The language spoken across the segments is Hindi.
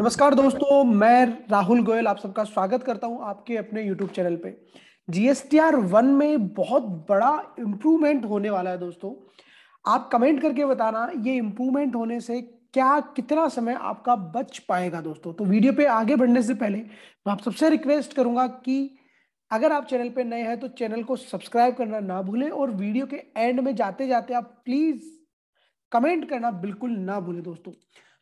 नमस्कार दोस्तों मैं राहुल गोयल आप सबका स्वागत करता हूं आपके अपने YouTube चैनल पे जीएसटीआर वन में बहुत बड़ा इम्प्रूवमेंट होने वाला है दोस्तों आप कमेंट करके बताना ये इम्प्रूवमेंट होने से क्या कितना समय आपका बच पाएगा दोस्तों तो वीडियो पे आगे बढ़ने से पहले मैं आप सबसे रिक्वेस्ट करूंगा कि अगर आप चैनल पे नए हैं तो चैनल को सब्सक्राइब करना ना भूलें और वीडियो के एंड में जाते जाते आप प्लीज़ कमेंट करना बिल्कुल ना भूलें दोस्तों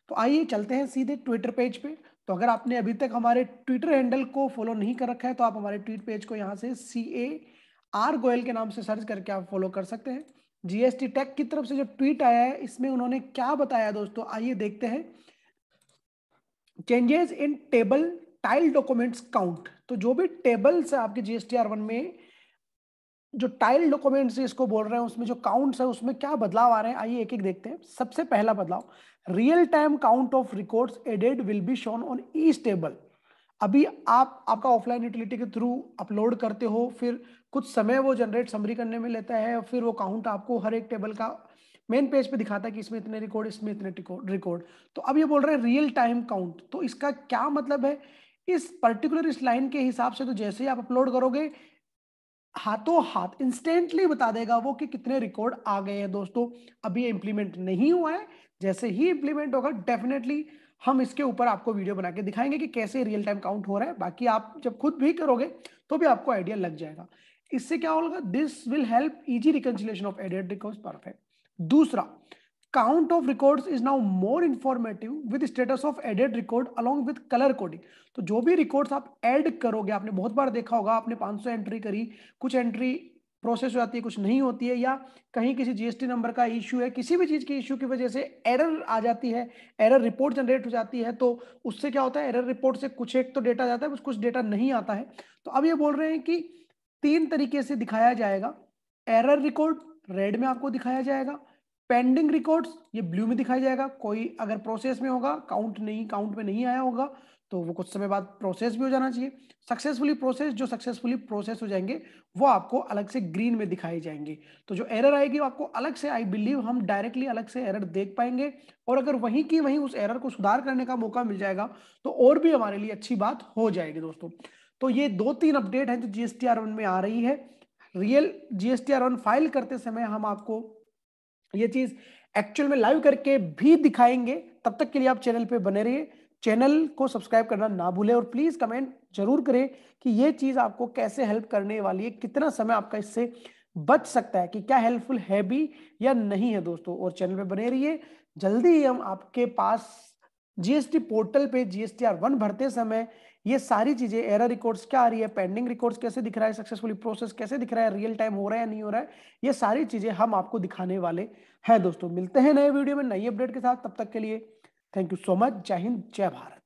तो आइए चलते हैं सीधे ट्विटर पेज पे तो अगर आपने अभी तक हमारे ट्विटर हैंडल को फॉलो नहीं कर रखा है तो आप हमारे ट्वीट पेज को यहाँ से सी ए आर गोयल के नाम से सर्च करके आप फॉलो कर सकते हैं जीएसटी टेक की तरफ से जो ट्वीट आया है इसमें उन्होंने क्या बताया दोस्तों आइए देखते हैं changes in table tile documents count तो जो भी टेबल्स आपके जीएसटी आर वन में जो टाइल डॉक्यूमेंट्स इसको बोल रहे हैं उसमें जो काउंट्स है उसमें क्या बदलाव आ रहे हैं आइए एक एक देखते हैं सबसे पहला बदलाव real time count of records added will be shown on E table अभी आप आपका ऑफलाइन यूटिलिटी के थ्रू अपलोड करते हो फिर कुछ समय वो जनरेट समरी करने में लेता है फिर वो काउंट आपको हर एक टेबल का मेन पेज पे दिखाता है कि इसमें इतने रिकॉर्ड इसमें इतने रिकॉर्ड तो अब ये बोल रहे हैं रियल टाइम काउंट तो इसका क्या मतलब है इस पर्टिकुलर इस लाइन के हिसाब से तो जैसे ही आप अपलोड करोगे हाथों हाथ इंस्टेंटली बता देगा वो कि कितने रिकॉर्ड आ गए हैं दोस्तों अभी इंप्लीमेंट नहीं हुआ है जैसे ही इंप्लीमेंट होगा डेफिनेटली हम इसके ऊपर आपको वीडियो बना के दिखाएंगे कि कैसे रियल टाइम काउंट हो रहा है बाकी आप जब खुद भी करोगे तो भी आपको आइडिया लग जाएगा इससे क्या होगा this will help easy reconciliation of added record perfect दूसरा count of records is now more informative with status of added record along with color coding तो जो भी records आप add करोगे आपने बहुत बार देखा होगा आपने 500 entry करी कुछ entry प्रोसेस हो जाती है कुछ नहीं होती है या कहीं किसी जीएसटी नंबर का इशू है किसी भी चीज के इशू की वजह से एरर आ जाती है एरर रिपोर्ट जनरेट हो जाती है तो उससे क्या होता है एरर रिपोर्ट से कुछ एक तो डेटा जाता है कुछ कुछ डेटा नहीं आता है तो अब ये बोल रहे हैं कि तीन तरीके से दिखाया जाएगा एरर रिकॉर्ड रेड में आपको दिखाया जाएगा पेंडिंग रिकॉर्ड्स ये ब्लू में दिखाई जाएगा कोई अगर प्रोसेस में होगा काउंट नहीं काउंट में नहीं आया होगा तो वो कुछ समय बाद प्रोसेस भी हो जाना चाहिए सक्सेसफुली प्रोसेस जो सक्सेसफुली प्रोसेस हो जाएंगे वो आपको अलग से ग्रीन में दिखाई जाएंगे तो जो एरर आएगी वो आपको अलग से आई बिलीव हम डायरेक्टली अलग से एरर देख पाएंगे और अगर वहीं की वहीं उस एरर को सुधार करने का मौका मिल जाएगा तो और भी हमारे लिए अच्छी बात हो जाएगी दोस्तों तो ये दो तीन अपडेट है जो जीएसटी आर वन में आ रही है real GST R one file करते समय हम आपको ये चीज एक्चुअल में लाइव करके भी दिखाएंगे तब तक के लिए आप चैनल पे बने रहिए चैनल को सब्सक्राइब करना ना भूलें और प्लीज कमेंट जरूर करें कि ये चीज आपको कैसे हेल्प करने वाली है कितना समय आपका इससे बच सकता है कि क्या हेल्पफुल है भी या नहीं है दोस्तों और चैनल पे बने रहिए जल्दी ही हम आपके पास जीएसटी पोर्टल पे जीएसटी आर वन भरते समय ये सारी चीजें एरर रिकॉर्ड्स क्या आ रही है पेंडिंग रिकॉर्ड्स कैसे दिख रहा है सक्सेसफुली प्रोसेस कैसे दिख रहा है रियल टाइम हो रहा है नहीं हो रहा है ये सारी चीजें हम आपको दिखाने वाले हैं दोस्तों मिलते हैं नए वीडियो में नई अपडेट के साथ तब तक के लिए थैंक यू सो मच जय हिंद जय भारत